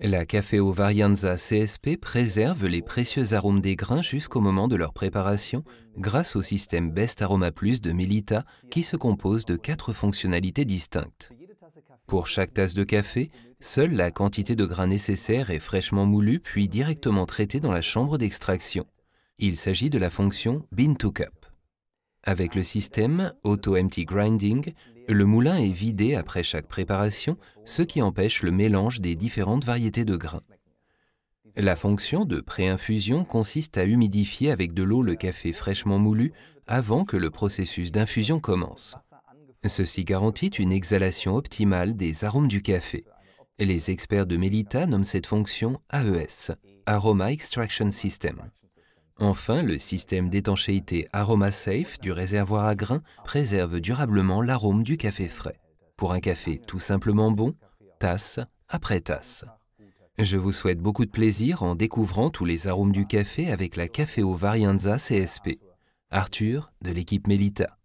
La Café Varianza CSP préserve les précieux arômes des grains jusqu'au moment de leur préparation grâce au système Best Aroma Plus de Melita qui se compose de quatre fonctionnalités distinctes. Pour chaque tasse de café, seule la quantité de grains nécessaire est fraîchement moulue puis directement traitée dans la chambre d'extraction. Il s'agit de la fonction Bean to Cup. Avec le système Auto Empty Grinding, le moulin est vidé après chaque préparation, ce qui empêche le mélange des différentes variétés de grains. La fonction de pré-infusion consiste à humidifier avec de l'eau le café fraîchement moulu avant que le processus d'infusion commence. Ceci garantit une exhalation optimale des arômes du café. Les experts de Melita nomment cette fonction AES, Aroma Extraction System. Enfin, le système d'étanchéité AromaSafe du réservoir à grains préserve durablement l'arôme du café frais. Pour un café tout simplement bon, tasse après tasse. Je vous souhaite beaucoup de plaisir en découvrant tous les arômes du café avec la Caféo Varianza CSP. Arthur de l'équipe Melita.